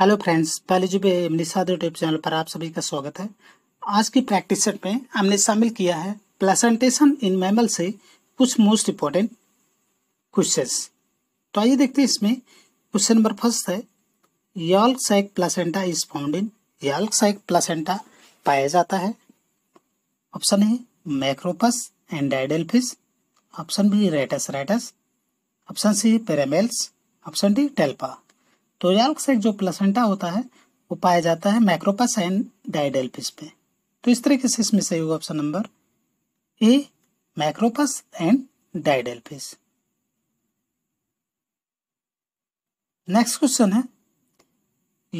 hello friends पहले जी Nishad YouTube channel पर आप सभी का स्वागत है आज की प्रैक्टिस सेट में हमने शामिल किया है प्लेसेंटेशन इन मैमल से कुछ मोस्ट इम्पोर्टेंट क्वेश्चंस तो आइए देखते हैं इसमें क्वेश्चन नंबर फर्स्ट है yolk sac placenta is found in yolk sac placenta पाया जाता है option A Macropus and Didelphis option B Rattus Rattus option C Perameles option D Talpa टोरियाल्क तो से जो प्लसेंटा होता है वो पाया जाता है मैक्रोपस एंड डाइडेल में तो इस तरीके से इसमें सही होगा option number A Macropus and Didelphis next question है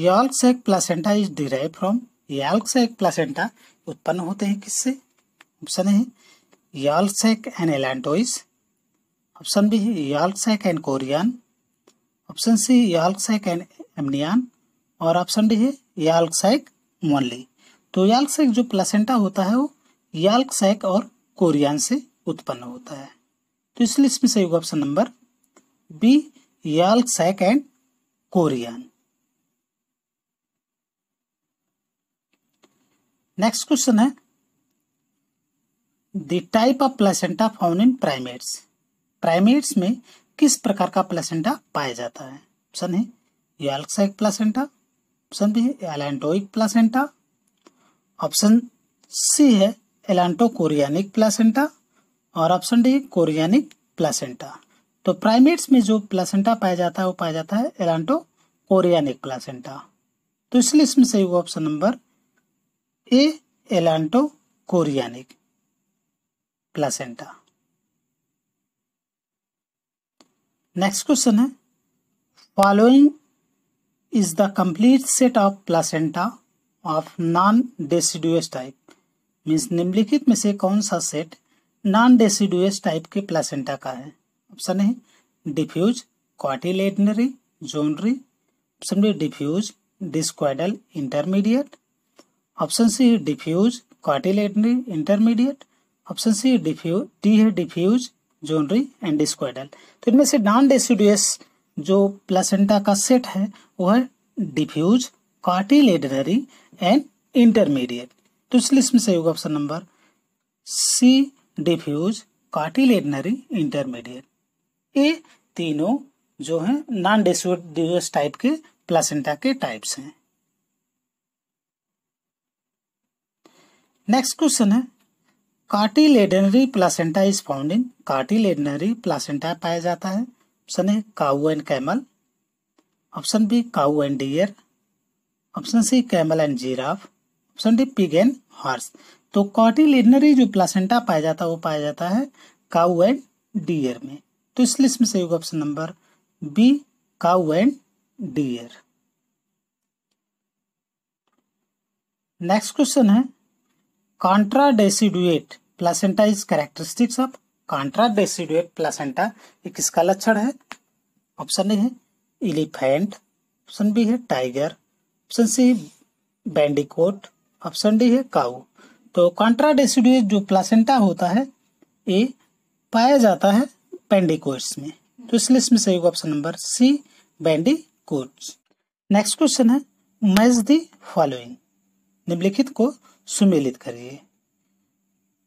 yolk sac placenta is derive from yolk sac placenta उत्पन्न होते हैं किससे ऑप्शन है yolk sac and allantois option B है yolk sac and chorion option C yolk sac amnion और option D है याल्कसाइक मोनली तो याल्कसाइक जो प्लासेंटा होता है वो याल्कसाइक और कोरियान से उत्पन्न होता है तो इसलिए इसमें सही होगा option number B yolk sac and chorion next question है the type of placenta found in primates primates में किस प्रकार का प्लेसेंटा पाया जाता है ऑप्शन है एल्क्साइक प्लेसेंटा ऑप्शन बी है एलेंटोइक प्लेसेंटा ऑप्शन सी है एलेंटो कोरियानिक प्लेसेंटा और ऑप्शन डी कोरियानिक प्लेसेंटा तो प्राइमेट्स में जो प्लेसेंटा पाया जाता है वो पाया जाता है एलेंटो कोरियानिक प्लेसेंटा तो इसलिए इसमें सही होगा option number A allantochorionic placenta next question है following is the complete set of placenta of non deciduous type means निम्नलिखित में से कौन सा सेट नॉन डेसिडुअस टाइप के प्लासेंटा का है ऑप्शन है diffuse cotyledonary zonary option B diffuse discoidal intermediate option C diffuse cotyledonary intermediate option C diffuse D है डिफ्यूज जोनरी एंड डिस्कोइडल तो इनमें से नॉन डेसिडुअस जो प्लासेंटा का सेट है वो है डिफ्यूज कार्टिलेडनरी एंड इंटरमीडिएट तो इस लिस्ट में से होगा option number C diffuse cotyledonary intermediate ये तीनों जो है नॉन डेसिडुअस टाइप के प्लासेंटा के टाइप्स हैं नेक्स्ट क्वेश्चन है cotyledonary placenta is found in cotyledonary placenta पाया जाता है option A cow and camel option B cow and deer option C camel and giraffe option D pig and horse तो cotyledonary जो placenta पाया जाता है वो पाया जाता है काऊ एंड डियर में तो इस लिस्ट में सही होगा option number B cow and deer next question है contradeciduate placenta is characteristics of contradeciduate placenta ये किसका लक्षण है ऑप्शन ए है एलिफेंट ऑप्शन बी है tiger option C bandicoot option D है काउ तो कॉन्ट्रा डेसिडुएट जो प्लासेंटा होता है ये पाया जाता है बैंडिकोट्स में तो इसलिए इसमें सही होगा option number C bandicoots next question है मैज दी फॉलोइंग निम्नलिखित को सुमेलित करिए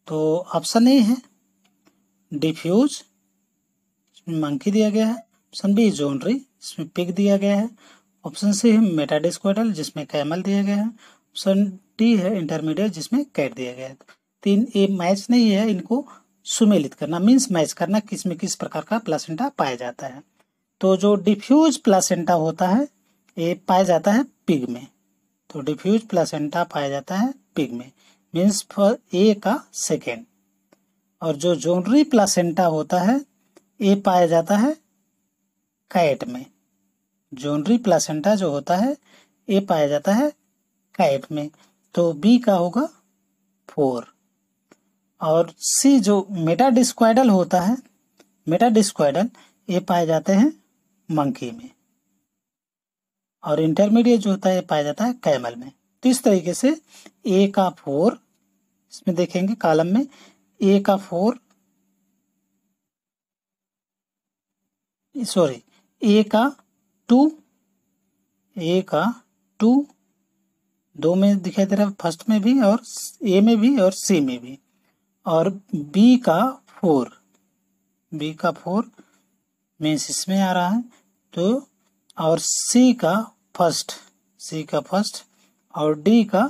तो ऑप्शन ए है डिफ्यूज इसमें मंकी दिया गया है ऑप्शन बी जोनरी इसमें पिग दिया गया है ऑप्शन सी है मेटाडिस्कोडल जिसमें कैमल दिया गया है ऑप्शन डी है इंटरमीडिएट जिसमें कैट दिया गया है तीन ये मैच नहीं है इनको सुमेलित करना मीन्स मैच करना किस में किस प्रकार का प्लासेंटा पाया जाता है तो जो डिफ्यूज प्लासेंटा होता है ये पाया जाता है पिग में तो डिफ्यूज प्लासेंटा पाया जाता है पिग में मीन्स फॉर ए का सेकेंड और जो जोनरी प्लासेंटा होता है ए पाया जाता है कैट में जोनरी प्लासेंटा जो होता है ए पाया जाता है कैट में तो बी का होगा फोर और सी जो मेटा डिस्क्वाइडल होता है मेटा डिस्क्वाइडल ये पाए जाते हैं मंकी में और इंटरमीडिएट जो होता है ये पाया जाता है कैमल में तो इस तरीके से ए का फोर इसमें देखेंगे कॉलम में ए का फोर सॉरी ए का टू ए का टू दो में दिखाई दे रहा है फर्स्ट में भी और ए में भी और सी में भी और बी का फोर बी का फोर मीन्स इसमें आ रहा है तो और सी का फर्स्ट सी का फर्स्ट और डी का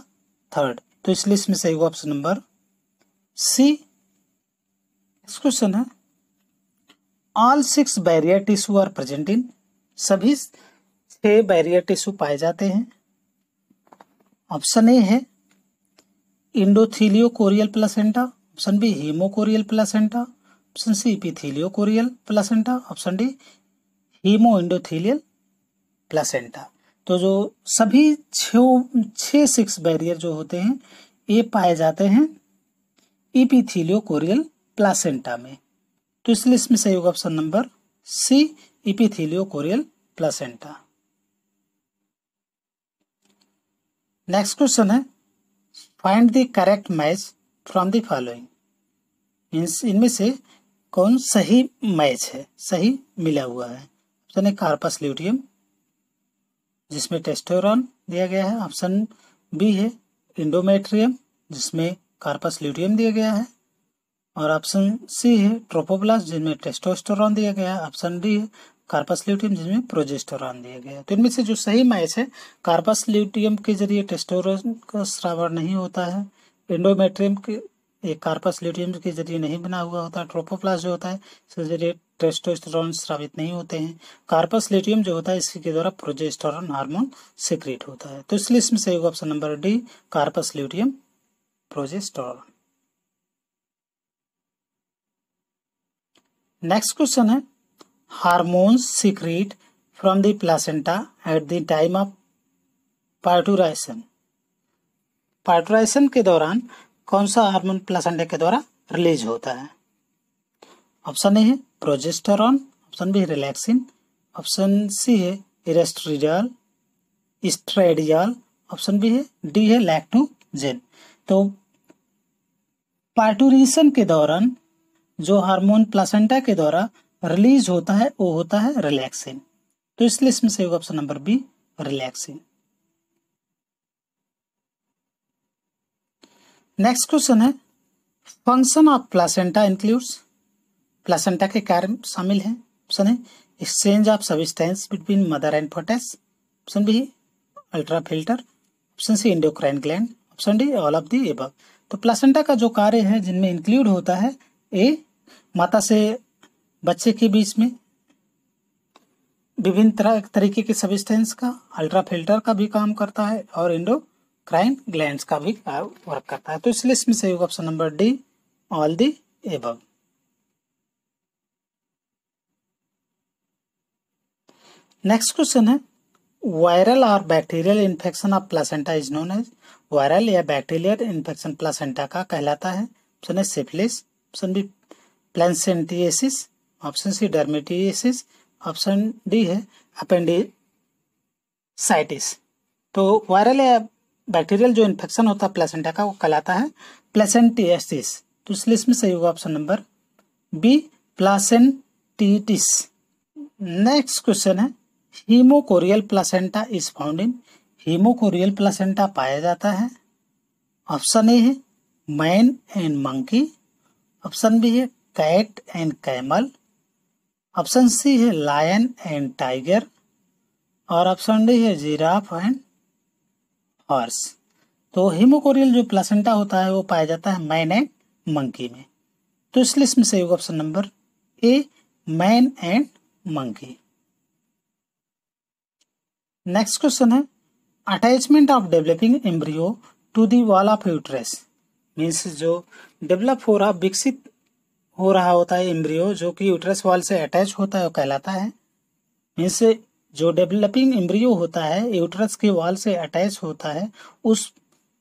थर्ड तो इसलिए इसमें सही होगा option number C next question है all six barrier tissue are present in सभी छह बैरियर टिश्यू पाए जाते हैं ऑप्शन ए है endotheliochorial placenta option B haemochorial placenta option C epitheliochorial placenta option D haemoendothelial placenta तो जो सभी छः सिक्स बैरियर जो होते हैं ये पाए जाते हैं इपीथीलियो कोरियल प्लासेंटा में तो इसलिए इसमें सही होगा option number C epitheliochorial placenta next question है find the correct match from the following इनमें से कौन सही मैच है सही मिला हुआ है ऑप्शन तो है कार्पस ल्यूटियम जिसमें टेस्टोरॉन दिया गया है ऑप्शन बी है इंडोमेट्रियम जिसमें कार्पस ल्यूटियम दिया गया है और ऑप्शन सी है ट्रोपोब्लास्ट जिनमें टेस्टोस्टोरॉन दिया गया है ऑप्शन डी है कार्पस ल्यूटियम जिसमें प्रोजेस्टोरॉन दिया गया है तो इनमें से जो सही मैच है कार्पस ल्यूटियम के जरिए टेस्टोरॉन का श्रावण नहीं होता है इंडोमेट्रियम के एक कार्पस ल्यूटियम के जरिए नहीं बना हुआ होता है ट्रोपोप्लास जो होता है इसके जरिए टेस्टोस्टेरोन स्रावित नहीं होते हैं कार्पस लेटियम जो होता है इसके द्वारा प्रोजेस्टोरन हार्मोन सिक्रेट होता है तो इसलिए इसमें सही होगा option number D corpus luteum progesterone next question है hormone secrete from the placenta at the time of parturition parturition के दौरान कौन सा हार्मोन प्लासेंटा के द्वारा रिलीज होता है ऑप्शन ए है progesterone option B relaxin option C है इरेस्ट्रिडियल स्ट्रेडियल ऑप्शन बी है डी है लैक्टोजेन तो पार्टूरेशन के दौरान जो हार्मोन प्लासेंटा के द्वारा रिलीज होता है वो होता है रिलैक्सिन तो इसलिए इसमें से होगा option number B relaxin next question है function of placenta includes placenta के कार्य शामिल हैं ऑप्शन है exchange of substance between mother and foetus option B ultra filter option C endocrine gland option D all of the above तो placenta का जो कार्य है जिनमें इंक्लूड होता है ए माता से बच्चे के बीच में विभिन्न तरह तरीके के सबिस्टेंस का अल्ट्रा फिल्टर का भी काम करता है और इंडो क्राइन ग्लैंड का भी वर्क करता है तो इसलिए इसमें सही होगा option number D all the above next question है वायरल और bacterial infection of placenta is known as viral या बैक्टीरियल इन्फेक्शन प्लासेंटा का कहलाता है ऑप्शन है syphilis option B placentitis option C dermatitis option D है अपेंडिसाइटिस तो viral या बैक्टीरियल जो इन्फेक्शन होता है प्लेसेंटा का वो कहलाता है प्लेसेंटिएसिस तो इस लिस्ट में सही होगा option number B placentitis next question है haemochorial placenta is found in haemochorial placenta पाया जाता है ऑप्शन ए है man and monkey option B है cat and camel option C है लायन एंड टाइगर और ऑप्शन डी है जिराफ एंड हॉर्स तो हीमोकोरियल जो प्लासेंटा होता है वो पाया जाता है मैन एंड मंकी में तो इस लिस्ट में सही होगा option number A man and monkey next question है attachment of developing embryo to the wall of uterus means जो डेवलप हो रहा विकसित हो रहा होता है एम्ब्रियो जो कि यूट्रेस वॉल से अटैच होता है कहलाता है मीन्स जो डेवलपिंग एम्ब्रियो होता है यूट्रस के वॉल से अटैच होता है उस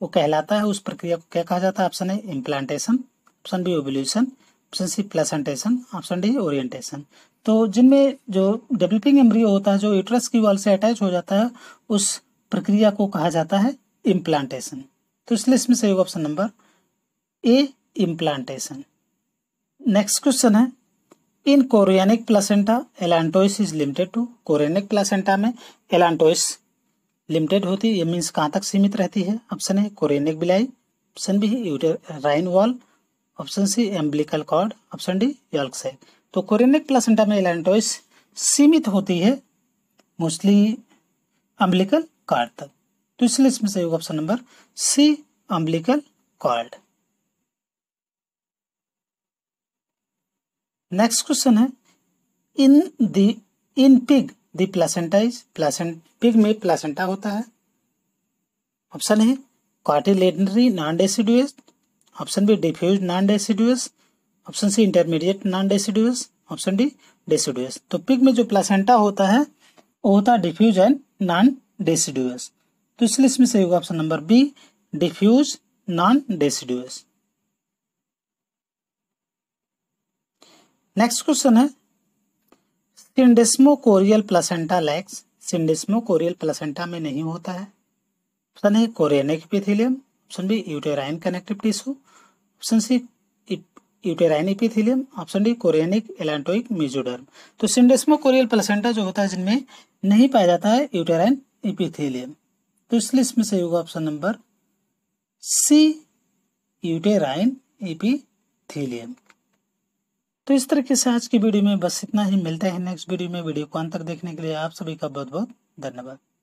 वो कहलाता है उस प्रक्रिया को क्या कहा जाता है option A implantation option B ovulation option C placentation option D orientation तो जिनमें जो डेवलपिंग एम्ब्रियो होता है जो यूट्रस की वॉल से अटैच हो जाता है उस प्रक्रिया को कहा जाता है इम्प्लांटेशन तो इसलिए इसमें सही होगा option number A implantation next question है in chorionic placenta allantois is limited to chorionic placenta में एलांटोइस लिमिटेड होती है ये मीन्स कहाँ तक सीमित रहती है ऑप्शन है कोरियनिक बिलाई ऑप्शन बी है राइन wall option C umbilical cord option D yolk sac तो कोरिनिक प्लासेंटा में एलाइनटॉइस सीमित होती है मोस्टली अम्बलिकल कार्ड तक तो इसलिए इसमें सही होगा option number C umbilical cord next question है in the in pig the placenta is placenta pig में प्लासेंटा होता है ऑप्शन है cotyledonary non deciduous option B diffuse non deciduous option C intermediate non deciduous option D deciduous तो pig में जो placenta होता है वो होता है डिफ्यूज एंड नॉन डेसिड्यूस तो इसलिए इसमें सही होगा option number B diffuse non deciduous next question है chorial placenta lacks chorial placenta में नहीं होता है option A chorionic epithelium option B uterine connective tissue option C uterine epithelium option D chorionic allantoic mesoderm तो सिंडेस्मो chorial placenta जो होता है जिनमें नहीं पाया जाता है यूटेराइन एपिथिलियम तो इसलिए इसमें सही होगा option number C uterine epithelium तो इस तरीके से आज की वीडियो में बस इतना ही मिलता है नेक्स्ट वीडियो में वीडियो को अंत तक देखने के लिए आप सभी का बहुत बहुत धन्यवाद